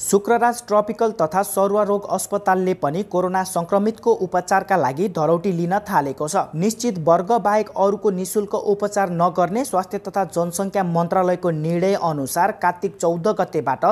Shukraraj tropical तथा सरुवारोग अस्पतालले पनि कोरोना संक्रमितको उपचारका लागि धरौटी लिन थालेको छ निश्चित वर्ग बाहेक अरूको निशुल्क उपचार नगर्ने स्वास्थ्य तथा जनसङ्ख्या मन्त्रालयको निर्णय अनुसार कार्तिक चौध गतेबाट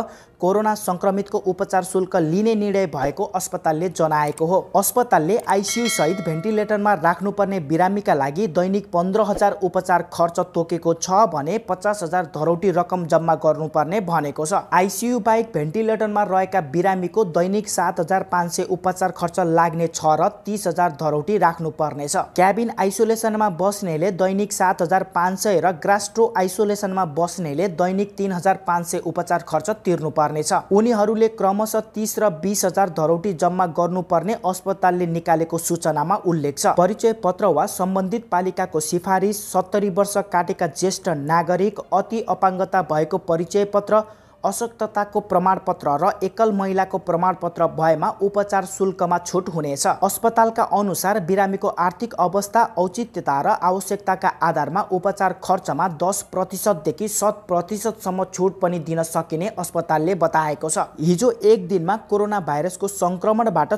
कोरोना संक्रमितको उपचार शुल्क लिने निर्णय भएको अस्पतालले जनाएको हो अस्पतालले आइसियु सहित भेन्टिलेटरमा राख्नुपर्ने बिरामीका लागि दैनिक पन्ध्र हजार उपचार खर्च तोकेको छ भने पचास हजार धरौटी रकम जम्मा गर्नुपर्ने भनेको छ आइसियु बाहेक भेन्टिलेटर पर्सिलेटनमा रहेका बिरामीको दैनिक सात हजार पाँच सय उपचार खर्च लाग्ने छ र तिस हजार धरौटी राख्नुपर्नेछ क्याबिन आइसोलेसनमा बस्नेले दैनिक सात हजार पाँच सय र ग्रास्ट्रो आइसोलेसनमा बस्नेले दैनिक तिन हजार पाँच सय उपचार खर्च तिर्नुपर्नेछ उनीहरूले क्रमशः तिस र बिस हजार धरौटी जम्मा गर्नुपर्ने अस्पतालले निकालेको सूचनामा उल्लेख छ परिचय पत्र वा सम्बन्धित पालिकाको सिफारिस सत्तरी वर्ष काटेका ज्येष्ठ नागरिक अति अपाङ्गता भएको परिचय पत्र अशक्तताको प्रमाणपत्र र एकल महिलाको प्रमाणपत्र भएमा उपचार शुल्कमा छुट हुनेछ अस्पतालका अनुसार बिरामीको आर्थिक अवस्था औचित्यता र आवश्यकताका आधारमा उपचार खर्चमा दस प्रतिशतदेखि शत प्रतिशतसम्म छुट पनि दिन सकिने अस्पतालले बताएको छ हिजो एक दिनमा कोरोना भाइरसको सङ्क्रमणबाट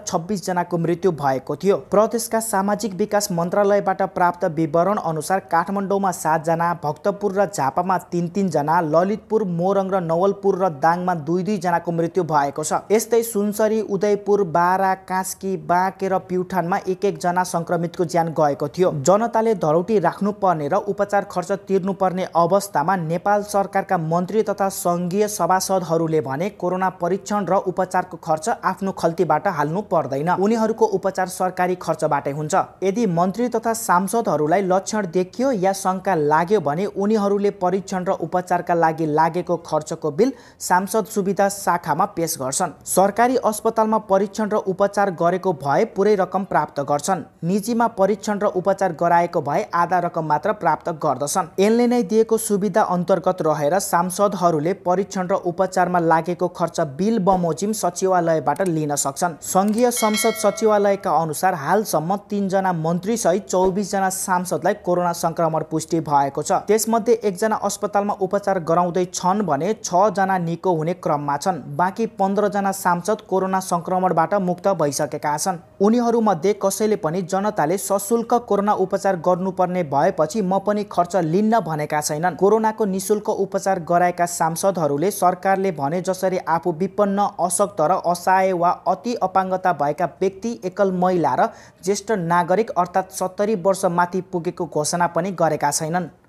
जनाको मृत्यु भएको थियो प्रदेशका सामाजिक विकास मन्त्रालयबाट प्राप्त विवरण अनुसार काठमाडौँमा सातजना भक्तपुर र झापामा तिन तिनजना ललितपुर मोरङ र नवलपुर र दाङमा दुई दुईजनाको मृत्यु भएको छ यस्तै सुनसरी उदयपुर बारा कास्की बाँके र प्युठानमा एक एकजना संक्रमितको ज्यान गएको थियो जनताले धरौटी पर्ने र उपचार खर्च तिर्नुपर्ने अवस्थामा नेपाल सरकारका मन्त्री तथा सङ्घीय सभासदहरूले भने कोरोना परीक्षण र उपचारको खर्च आफ्नो खल्तीबाट हाल्नु पर्दैन उनीहरूको उपचार सरकारी खर्चबाटै हुन्छ यदि मन्त्री तथा सांसदहरूलाई लक्षण देखियो या शङ्का लाग्यो भने उनीहरूले परीक्षण र उपचारका लागि लागेको खर्चको बिल सांसद सुविधा शाखामा पेश गर्छन् सरकारी अस्पतालमा परीक्षण र उपचार गरेको भए पुरै रकम प्राप्त गर्छन् निजीमा परीक्षण र उपचार गराएको भए आधा रकम मात्र प्राप्त गर्दछन् यसले नै दिएको सुविधा अन्तर्गत रहेर सांसदहरूले परीक्षण र उपचारमा लागेको खर्च बिल बमोजिम सचिवालयबाट लिन सक्छन् सङ्घीय संसद सचिवालयका अनुसार हालसम्म तिनजना मन्त्री सहित जना सांसदलाई कोरोना संक्रमण पुष्टि भएको छ त्यसमध्ये एकजना अस्पतालमा उपचार गराउँदै छन् भने छजना निको हुने क्रममा छन् बाँकी पन्ध्रजना सांसद कोरोना सङ्क्रमणबाट मुक्त भइसकेका छन् उनीहरूमध्ये कसैले पनि जनताले सशुल्क कोरोना उपचार गर्नुपर्ने भएपछि म पनि खर्च लिन्न भनेका छैनन् कोरोनाको निशुल्क उपचार गराएका सांसदहरूले सरकारले भने जसरी आफू विपन्न अशक्त र असहाय वा अति अपाङ्गता भएका व्यक्ति एकल महिला र ज्येष्ठ नागरिक अर्थात् सत्तरी वर्ष माथि पुगेको घोषणा पनि गरेका छैनन्